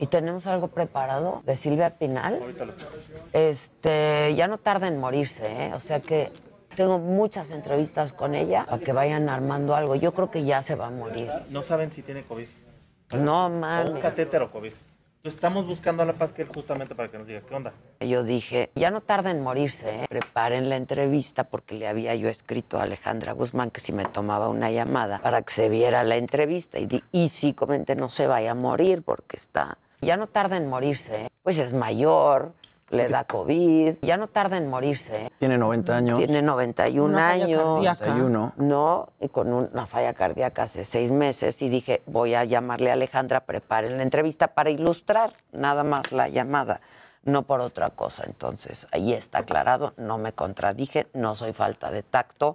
Y tenemos algo preparado de Silvia Pinal. Este, ya no tarda en morirse, ¿eh? O sea que tengo muchas entrevistas con ella para que vayan armando algo. Yo creo que ya se va a morir. No saben si tiene COVID. No mames. un catéter o COVID. estamos buscando a la que justamente para que nos diga qué onda. Yo dije, ya no tarda en morirse, ¿eh? preparen la entrevista porque le había yo escrito a Alejandra Guzmán que si me tomaba una llamada para que se viera la entrevista y, y sí comenté, no se vaya a morir porque está ya no tarda en morirse, pues es mayor, le da COVID, ya no tarda en morirse. Tiene 90 años. Tiene 91 una falla años. Cardíaca. 91. No, y con una falla cardíaca hace seis meses y dije, voy a llamarle a Alejandra, preparen la entrevista para ilustrar nada más la llamada, no por otra cosa. Entonces, ahí está aclarado, no me contradije, no soy falta de tacto.